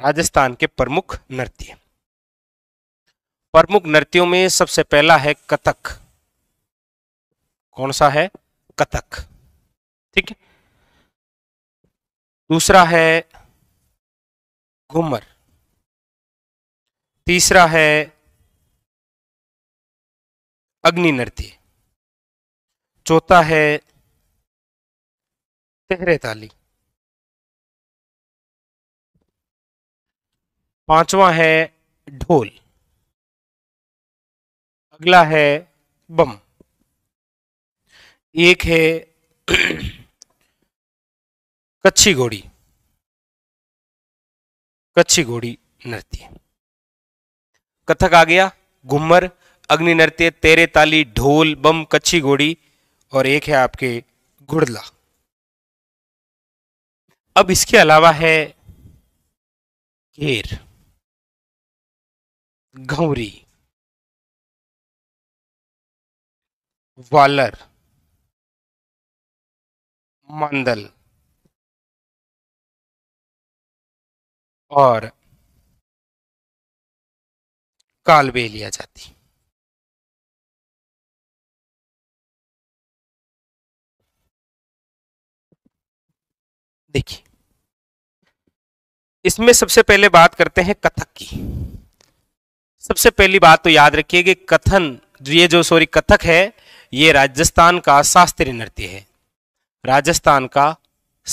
राजस्थान के प्रमुख नृत्य प्रमुख नृत्यों में सबसे पहला है कथक कौन सा है कथक ठीक है दूसरा है घूमर तीसरा है अग्नि नृत्य चौथा है तेहरे ताली पांचवा है ढोल अगला है बम एक है कच्ची घोड़ी कच्ची घोड़ी नृत्य कथक आ गया घुमर अग्नि नृत्य तेरे ताली ढोल बम कच्ची घोड़ी और एक है आपके घुड़ला अब इसके अलावा है घेर घौरी वालर मंदल और कालबेलिया जाति देखिए इसमें सबसे पहले बात करते हैं कथक की सबसे पहली बात तो याद रखिए कि कथन ये जो सॉरी कथक है ये राजस्थान का शास्त्रीय नृत्य है राजस्थान का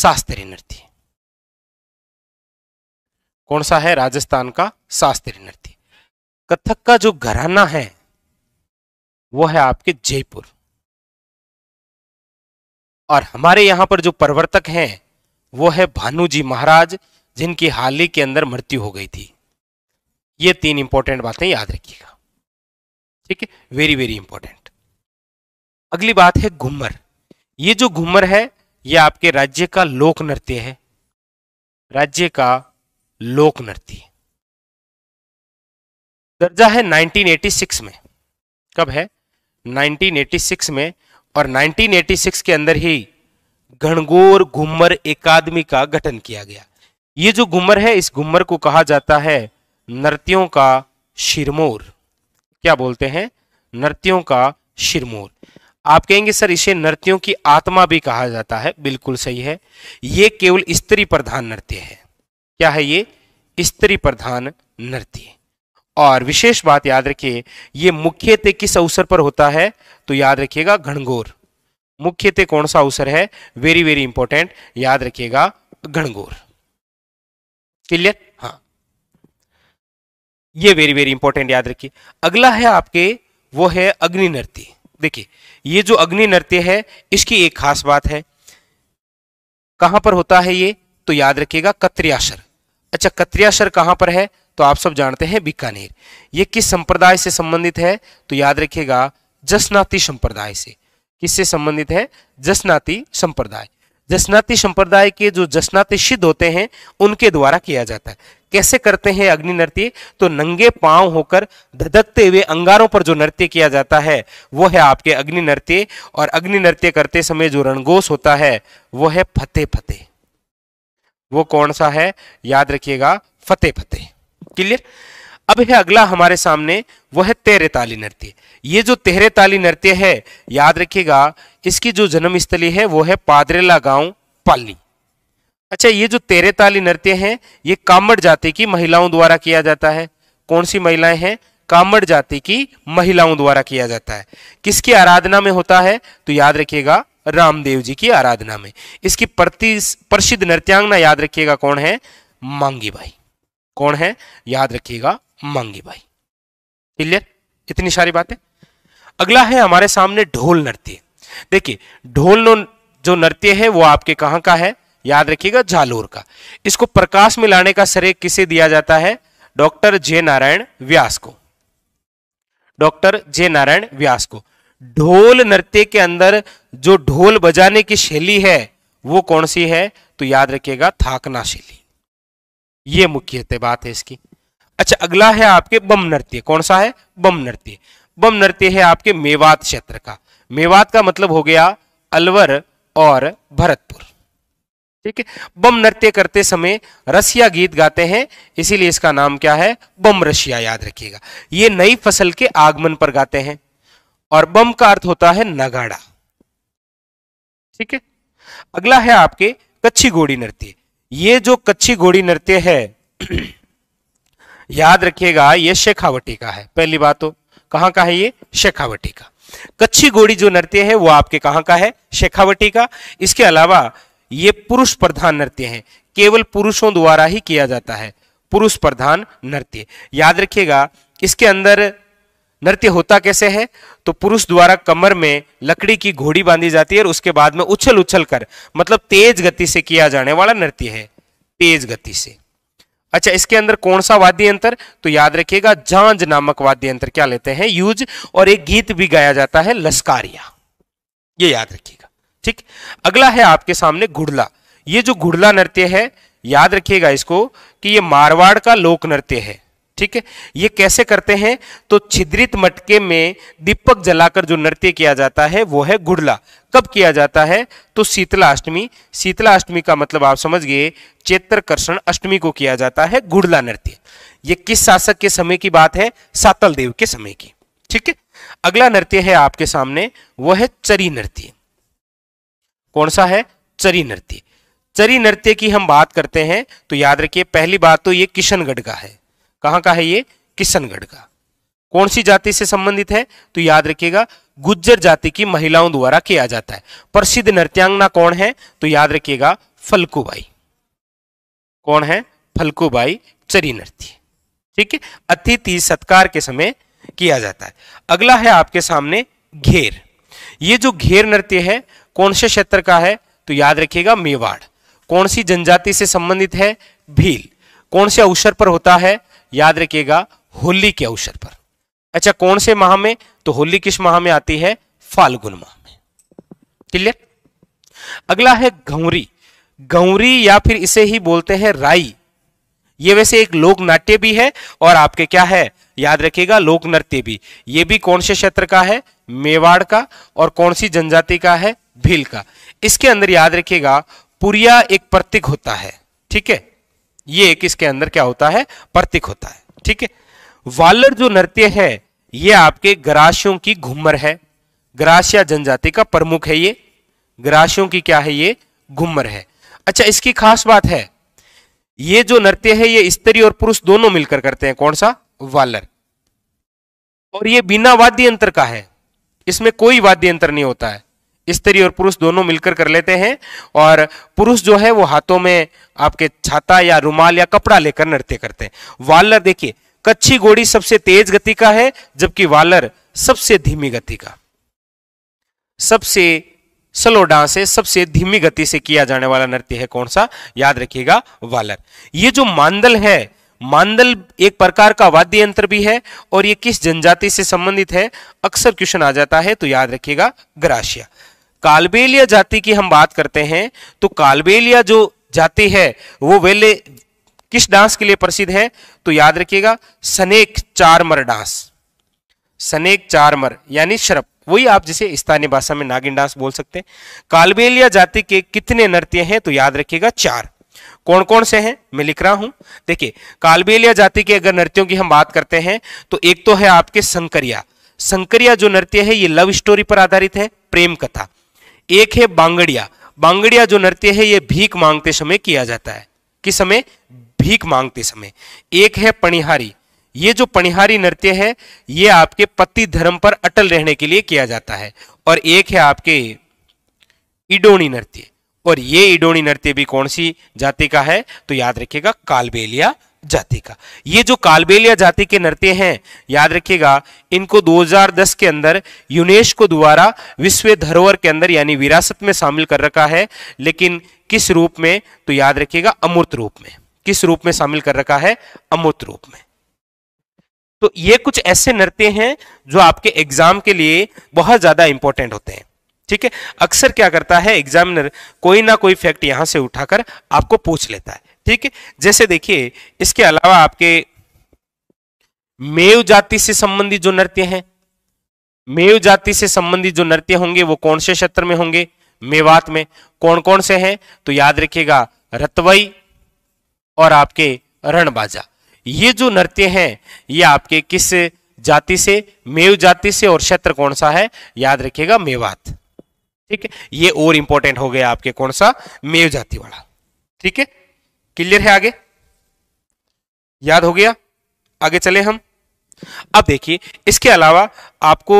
शास्त्रीय नृत्य कौन सा है राजस्थान का शास्त्रीय नृत्य कथक का जो घराना है वो है आपके जयपुर और हमारे यहां पर जो प्रवर्तक हैं वो है भानु जी महाराज जिनकी हाल ही के अंदर मृत्यु हो गई थी ये तीन इंपॉर्टेंट बातें याद रखिएगा ठीक है वेरी वेरी इंपॉर्टेंट अगली बात है घूमर ये जो घूमर है ये आपके राज्य का लोक नृत्य है राज्य का लोक नृत्य दर्जा है 1986 में कब है 1986 में और 1986 के अंदर ही घनगोर घुमर एकादमी का गठन किया गया ये जो घुमर है इस घुमर को कहा जाता है नृत्यों का शिरमोर क्या बोलते हैं नृत्यों का शिरमोर आप कहेंगे सर इसे नृत्यों की आत्मा भी कहा जाता है बिल्कुल सही है ये केवल स्त्री प्रधान नृत्य है क्या है ये स्त्री प्रधान नृत्य और विशेष बात याद रखिए ये मुख्यतः किस अवसर पर होता है तो याद रखिएगा घनगोर मुख्यतः कौन सा अवसर है वेरी वेरी इंपॉर्टेंट याद रखिएगा घनगोर क्लियर ये वेरी वेरी इंपॉर्टेंट याद रखिए अगला है आपके वो है अग्नि नृत्य देखिए ये जो अग्नि नृत्य है इसकी एक खास बात है कहां पर होता है ये तो याद रखिएगा कत्रियाशर अच्छा कत्रियाशर कहां पर है तो आप सब जानते हैं बीकानेर ये किस संप्रदाय से संबंधित है तो याद रखिएगा जसनाती संप्रदाय से किससे संबंधित है जसनाती संप्रदाय जसनाती संप्रदाय के जो जसनाती सिद्ध होते हैं उनके द्वारा किया जाता है कैसे करते हैं अग्नि नृत्य तो नंगे पांव होकर धधकते हुए अंगारों पर जो नृत्य किया जाता है वो है आपके अग्नि नृत्य और अग्नि नृत्य करते समय जो रणगोस होता है वो है फते फते वो कौन सा है याद रखिएगा फते फते क्लियर अब है अगला हमारे सामने वो है तेरे ताली नृत्य ये जो तेरे ताली नृत्य है याद रखिएगा इसकी जो जन्म स्थली है वो है पादरेला गांव पाली अच्छा ये जो तेरे ताली नृत्य है ये कामड़ जाति की महिलाओं द्वारा किया जाता है कौन सी महिलाएं हैं कामड़ जाति की महिलाओं द्वारा किया जाता है किसकी आराधना में होता है तो याद रखिएगा रामदेव जी की आराधना में इसकी प्रति प्रसिद्ध नृत्यांगना याद रखिएगा कौन है मांगी भाई कौन है याद रखिएगा मांगी भाई क्लियर इतनी सारी बातें अगला है हमारे सामने ढोल नृत्य देखिए ढोल जो नृत्य है वो आपके कहां का है याद रखिएगा झालोर का इसको प्रकाश में लाने का श्रेय किसे दिया जाता है डॉक्टर जे नारायण व्यास को डॉक्टर जे नारायण व्यास को ढोल नृत्य के अंदर जो ढोल बजाने की शैली है वो कौन सी है तो याद रखिएगा थाकना शैली ये मुख्यतः बात है इसकी अच्छा अगला है आपके बम नृत्य कौन सा है बम नृत्य बम नृत्य है आपके मेवात क्षेत्र का मेवात का मतलब हो गया अलवर और भरतपुर ठीक है बम नृत्य करते समय रसिया गीत गाते हैं इसीलिए इसका नाम क्या है बम रसिया याद रखिएगा ये नई फसल के आगमन पर गाते हैं और बम का अर्थ होता है नगाड़ा ठीक है अगला है आपके कच्ची घोड़ी नृत्य ये जो कच्ची घोड़ी नृत्य है याद रखिएगा ये शेखावटी का है पहली बात तो कहां का है ये शेखावटी का कच्ची घोड़ी जो नृत्य है वो आपके कहां का है शेखावटी का इसके अलावा ये पुरुष प्रधान नृत्य है केवल पुरुषों द्वारा ही किया जाता है पुरुष प्रधान नृत्य याद रखिएगा इसके अंदर नृत्य होता कैसे है तो पुरुष द्वारा कमर में लकड़ी की घोड़ी बांधी जाती है और उसके बाद में उछल उछल कर मतलब तेज गति से किया जाने वाला नृत्य है तेज गति से अच्छा इसके अंदर कौन सा वाद्य यंत्र तो याद रखिएगा जांज नामक वाद्य यंत्र क्या लेते हैं यूज और एक गीत भी गाया जाता है लस्कारिया ये याद रखिएगा ठीक अगला है आपके सामने घुड़ला ये जो घुड़ला नृत्य है याद रखिएगा इसको कि ये मारवाड़ का लोक नृत्य है ठीक है ये कैसे करते हैं तो छिद्रित मटके में दीपक जलाकर जो नृत्य किया जाता है वो है घुड़ला कब किया जाता है तो शीतला अष्टमी शीतला अष्टमी का मतलब आप समझ गए चैत्र कर्षण अष्टमी को किया जाता है घुड़ला नृत्य ये किस शासक के समय की बात है सातल देव के समय की ठीक है अगला नृत्य है आपके सामने वह है चरी नृत्य कौन सा है चरी नृत्य चरी नृत्य की हम बात करते हैं तो याद रखिए पहली बात तो ये किशनगढ़ का है कहां का है ये किशनगढ़ का कौन सी जाति से संबंधित है तो याद रखिएगा गुज्जर जाति की महिलाओं द्वारा किया जाता है प्रसिद्ध नृत्यांगना कौन है तो याद रखिएगा फलकूबाई कौन है फलकूबाई चरी नृत्य ठीक है अतिथि सत्कार के समय किया जाता है अगला है आपके सामने घेर ये जो घेर नृत्य है कौन से क्षेत्र का है तो याद रखिएगा मेवाड़ कौन सी जनजाति से संबंधित है भील कौन से अवसर पर होता है याद रखिएगा होली के अवसर पर अच्छा कौन से माह में तो होली किस माह में आती है फाल्गुन माह में क्लियर अगला है घौरी घौरी या फिर इसे ही बोलते हैं राई ये वैसे एक लोक नाट्य भी है और आपके क्या है याद रखिएगा लोक नृत्य भी ये भी कौन से क्षेत्र का है मेवाड़ का और कौन सी जनजाति का है भील का इसके अंदर याद रखिएगा पुरिया एक प्रतीक होता है ठीक है ये एक इसके अंदर क्या होता है प्रतीक होता है ठीक है वालर जो नृत्य है ये आपके ग्राशियों की घुमर है ग्रासिया जनजाति का प्रमुख है ये ग्रासियों की क्या है ये घुमर है अच्छा इसकी खास बात है ये जो नृत्य है ये स्त्री और पुरुष दोनों मिलकर करते हैं कौन सा वालर और ये बिना वाद्य यंत्र का है इसमें कोई वाद्य यंत्र नहीं होता है स्त्री और पुरुष दोनों मिलकर कर लेते हैं और पुरुष जो है वो हाथों में आपके छाता या रुमाल या कपड़ा लेकर नृत्य करते हैं वालर देखिए कच्ची घोड़ी सबसे तेज गति का है जबकि वालर सबसे धीमी गति का सबसे स्लो डांस है सबसे धीमी गति से किया जाने वाला नृत्य है कौन सा याद रखिएगा वालर ये जो मांदल है मांदल एक प्रकार का वाद्य यंत्र भी है और ये किस जनजाति से संबंधित है अक्सर क्वेश्चन आ जाता है तो याद रखिएगा ग्राशिया कालबेलिया जाति की हम बात करते हैं तो कालबेलिया जो जाति है वो वेले किस डांस के लिए प्रसिद्ध है तो याद रखिएगा snake charmer dance snake charmer यानी शरप वही आप जिसे स्थानीय भाषा में नागिन डांस बोल सकते हैं कालबेलिया जाति के कितने नृत्य हैं तो याद रखिएगा चार कौन कौन से हैं मैं लिख रहा हूं देखिए कालबेलिया जाति के अगर नृत्यों की हम बात करते हैं तो एक तो है आपके संकरिया संकरिया जो नृत्य है ये लव स्टोरी पर आधारित है प्रेम कथा एक है बांगड़िया बांगड़िया जो नृत्य है ये भीख मांगते समय किया जाता है किस समय भीख मांगते समय एक है पणिहारी ये जो पणिहारी नृत्य है ये आपके पति धर्म पर अटल रहने के लिए किया जाता है और एक है आपके इडोनी नृत्य और ये इडोनी नृत्य भी कौन सी जाति का है तो याद रखिएगा कालबेलिया जाति का ये जो कालबेलिया जाति के नृत्य हैं याद रखिएगा इनको 2010 के अंदर यूनेस्को द्वारा विश्व धरोहर के अंदर यानी विरासत में शामिल कर रखा है लेकिन किस रूप में तो याद रखिएगा अमूर्त रूप में किस रूप में शामिल कर रखा है अमूर्त रूप में तो ये कुछ ऐसे नृत्य हैं जो आपके एग्जाम के लिए बहुत ज्यादा इंपॉर्टेंट होते हैं ठीक है अक्सर क्या करता है एग्जामिनर कोई ना कोई फैक्ट यहां से उठाकर आपको पूछ लेता है ठीक जैसे देखिए इसके अलावा आपके मेव जाति से संबंधित जो नृत्य हैं मेव जाति से संबंधित जो नृत्य होंगे वो कौन से क्षेत्र में होंगे मेवात में कौन कौन से हैं तो याद रखिएगा रतवई और आपके रणबाजा ये जो नृत्य हैं ये आपके किस जाति से मेव जाति से और क्षेत्र कौन सा है याद रखिएगा मेवात ठीक है ये और इंपॉर्टेंट हो गया आपके कौन सा मेव जाति वाला ठीक है क्लियर है आगे याद हो गया आगे चले हम अब देखिए इसके अलावा आपको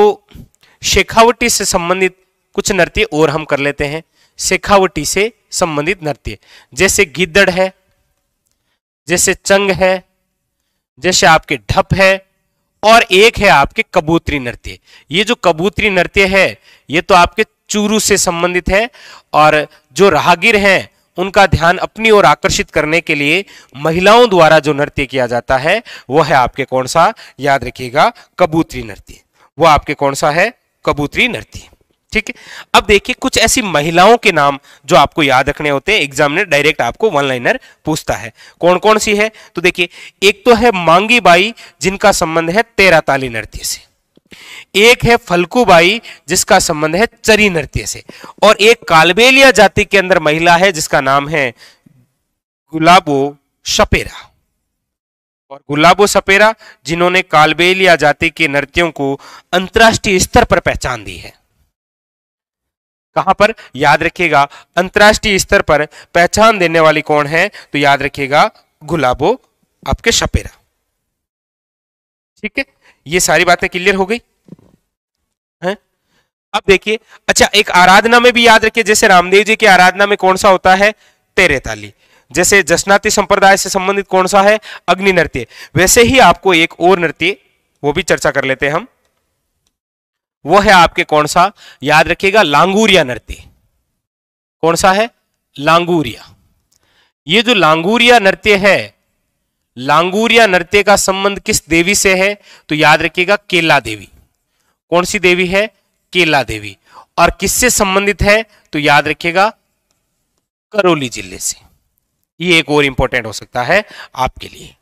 शेखावटी से संबंधित कुछ नृत्य और हम कर लेते हैं शेखावटी से संबंधित नृत्य जैसे गिद्दड़ है जैसे चंग है जैसे आपके ढप है और एक है आपके कबूतरी नृत्य ये जो कबूतरी नृत्य है ये तो आपके चूरू से संबंधित है और जो राहगीर हैं उनका ध्यान अपनी ओर आकर्षित करने के लिए महिलाओं द्वारा जो नृत्य किया जाता है वह है आपके कौन सा याद रखिएगा कबूतरी नृत्य वह आपके कौन सा है कबूतरी नृत्य ठीक है अब देखिए कुछ ऐसी महिलाओं के नाम जो आपको याद रखने होते हैं एग्जाम ने डायरेक्ट आपको वन लाइनर पूछता है कौन कौन सी है तो देखिए एक तो है मांगी बाई जिनका संबंध है तेरा ताली नृत्य से एक है फलकूबाई जिसका संबंध है चरी नृत्य से और एक कालबेलिया जाति के अंदर महिला है जिसका नाम है गुलाबो सपेरा और गुलाबो सपेरा जिन्होंने कालबेलिया जाति के नृत्यों को अंतर्राष्ट्रीय स्तर पर पहचान दी है कहां पर याद रखिएगा अंतर्राष्ट्रीय स्तर पर पहचान देने वाली कौन है तो याद रखिएगा गुलाबो आपके सपेरा ठीक है ये सारी बातें क्लियर हो गई है अब देखिए अच्छा एक आराधना में भी याद रखिए जैसे रामदेव जी की आराधना में कौन सा होता है तेरेताली जैसे जसनाती संप्रदाय से संबंधित कौन सा है अग्नि नृत्य वैसे ही आपको एक और नृत्य वो भी चर्चा कर लेते हैं हम वो है आपके कौन सा याद रखिएगा लांगूरिया नृत्य कौन सा है लांगूरिया ये जो लांगूरिया नृत्य है लांगूरिया नृत्य का संबंध किस देवी से है तो याद रखिएगा केला देवी कौन सी देवी है केला देवी और किससे संबंधित है तो याद रखिएगा करौली जिले से ये एक और इंपॉर्टेंट हो सकता है आपके लिए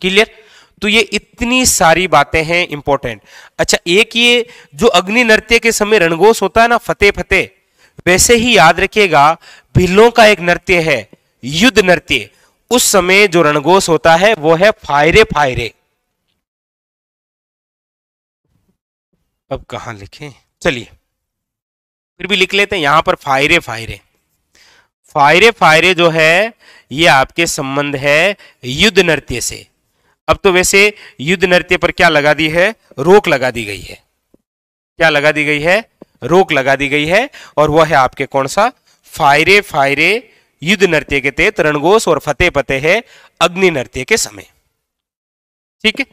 क्लियर तो ये इतनी सारी बातें हैं इंपॉर्टेंट अच्छा एक ये जो अग्नि नृत्य के समय रणगोश होता है ना फतेह फतेह वैसे ही याद रखिएगा भिल्लों का एक नृत्य है युद्ध नृत्य उस समय जो रणघोष होता है वो है फायरे फायरे अब कहा लिखें चलिए फिर भी लिख लेते हैं यहां पर फायरे फायरे फायरे फायरे जो है ये आपके संबंध है युद्ध नृत्य से अब तो वैसे युद्ध नृत्य पर क्या लगा दी है रोक लगा दी गई है क्या लगा दी गई है रोक लगा दी गई है और वह है आपके कौन सा फायरे फायरे युद्ध नृत्य के तहत रणगोश और फतेह पते है अग्नि नृत्य के समय ठीक है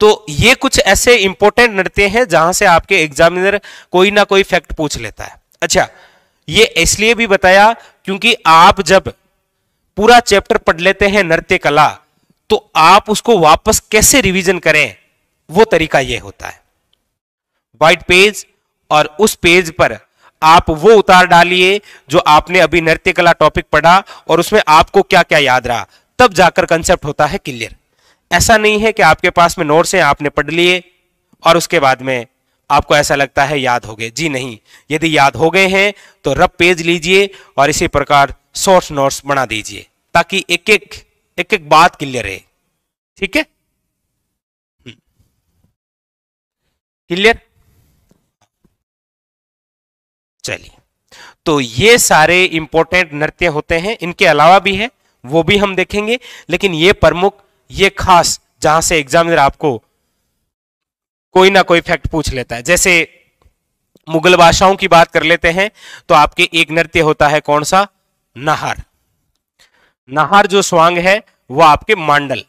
तो ये कुछ ऐसे इंपॉर्टेंट नृत्य हैं जहां से आपके एग्जामिनर कोई ना कोई फैक्ट पूछ लेता है अच्छा ये इसलिए भी बताया क्योंकि आप जब पूरा चैप्टर पढ़ लेते हैं नृत्य कला तो आप उसको वापस कैसे रिवीजन करें वो तरीका ये होता है व्हाइट पेज और उस पेज पर आप वो उतार डालिए जो आपने अभी नृत्य कला टॉपिक पढ़ा और उसमें आपको क्या क्या याद रहा तब जाकर कंसेप्ट होता है क्लियर ऐसा नहीं है कि आपके पास में नोट्स हैं आपने पढ़ लिए और उसके बाद में आपको ऐसा लगता है याद हो गए जी नहीं यदि याद हो गए हैं तो रब पेज लीजिए और इसी प्रकार सोर्स नोट्स बना दीजिए ताकि एक एक एक एक बात क्लियर है ठीक है क्लियर हम्म। चलिए तो ये सारे इंपॉर्टेंट नृत्य होते हैं इनके अलावा भी है वो भी हम देखेंगे लेकिन ये प्रमुख ये खास जहां से एग्जामिनर आपको कोई ना कोई फैक्ट पूछ लेता है जैसे मुगल भाषाओं की बात कर लेते हैं तो आपके एक नृत्य होता है कौन सा नाहर नाहर जो स्वांग है वह आपके मांडल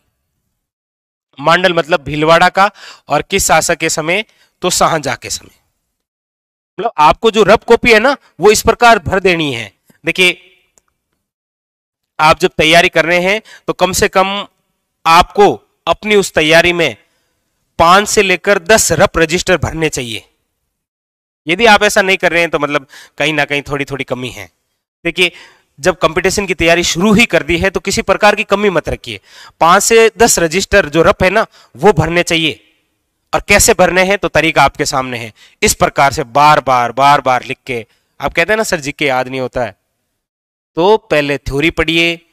मांडल मतलब भीलवाड़ा का और किस शासक के समय तो शाहजा के समय मतलब आपको जो रब कॉपी है ना वो इस प्रकार भर देनी है देखिए आप जब तैयारी कर रहे हैं तो कम से कम आपको अपनी उस तैयारी में पांच से लेकर दस रप रजिस्टर भरने चाहिए यदि आप ऐसा नहीं कर रहे हैं तो मतलब कहीं ना कहीं थोड़ी थोड़ी कमी है देखिए जब कंपटीशन की तैयारी शुरू ही कर दी है तो किसी प्रकार की कमी मत रखिए पांच से दस रजिस्टर जो रप है ना वो भरने चाहिए और कैसे भरने हैं तो तरीका आपके सामने है इस प्रकार से बार बार बार बार लिख के आप कहते हैं ना सर जी के याद नहीं होता है तो पहले थ्योरी पढ़िए